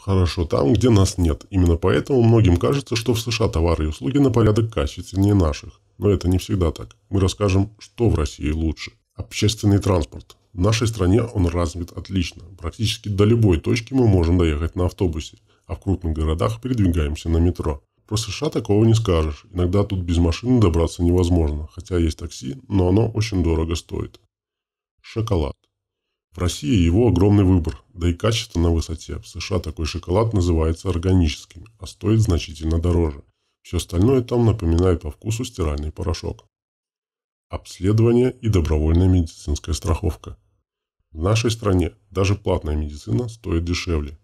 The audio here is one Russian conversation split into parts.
хорошо там, где нас нет. Именно поэтому многим кажется, что в США товары и услуги на порядок качественнее наших. Но это не всегда так. Мы расскажем, что в России лучше. Общественный транспорт. В нашей стране он развит отлично. Практически до любой точки мы можем доехать на автобусе, а в крупных городах передвигаемся на метро. Про США такого не скажешь. Иногда тут без машины добраться невозможно, хотя есть такси, но оно очень дорого стоит. Шоколад. В России его огромный выбор, да и качество на высоте. В США такой шоколад называется органическим, а стоит значительно дороже. Все остальное там напоминает по вкусу стиральный порошок. Обследование и добровольная медицинская страховка. В нашей стране даже платная медицина стоит дешевле,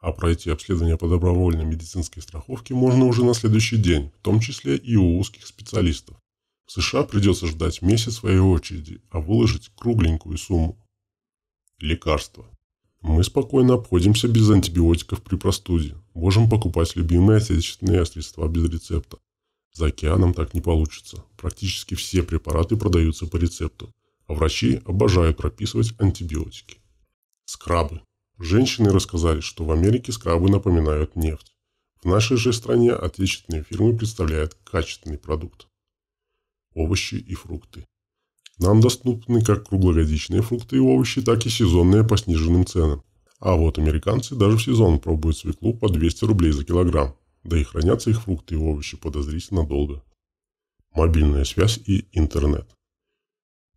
а пройти обследование по добровольной медицинской страховке можно уже на следующий день, в том числе и у узких специалистов. В США придется ждать месяц своей очереди, а выложить кругленькую сумму. Лекарства. Мы спокойно обходимся без антибиотиков при простуде. Можем покупать любимые отечественные средства без рецепта. За океаном так не получится. Практически все препараты продаются по рецепту, а врачи обожают прописывать антибиотики. Скрабы. Женщины рассказали, что в Америке скрабы напоминают нефть. В нашей же стране отечественные фирмы представляют качественный продукт. Овощи и фрукты. Нам доступны как круглогодичные фрукты и овощи, так и сезонные по сниженным ценам. А вот американцы даже в сезон пробуют свеклу по 200 рублей за килограмм. Да и хранятся их фрукты и овощи подозрительно долго. Мобильная связь и интернет.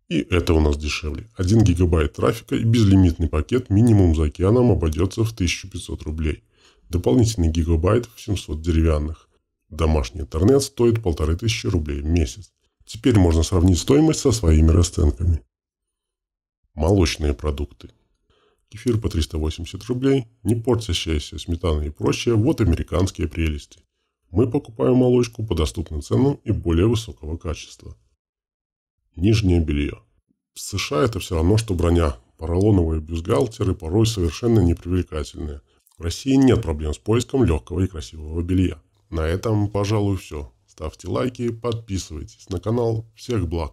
И это у нас дешевле. 1 гигабайт трафика и безлимитный пакет минимум за океаном обойдется в 1500 рублей. Дополнительный гигабайт в 700 деревянных. Домашний интернет стоит 1500 рублей в месяц. Теперь можно сравнить стоимость со своими расценками. Молочные продукты. Кефир по 380 рублей, не портящаяся сметана и прочее – вот американские прелести. Мы покупаем молочку по доступным ценам и более высокого качества. Нижнее белье. В США это все равно, что броня. Поролоновые бюстгальтеры порой совершенно непривлекательные. В России нет проблем с поиском легкого и красивого белья. На этом, пожалуй, все. Ставьте лайки, подписывайтесь на канал. Всех благ!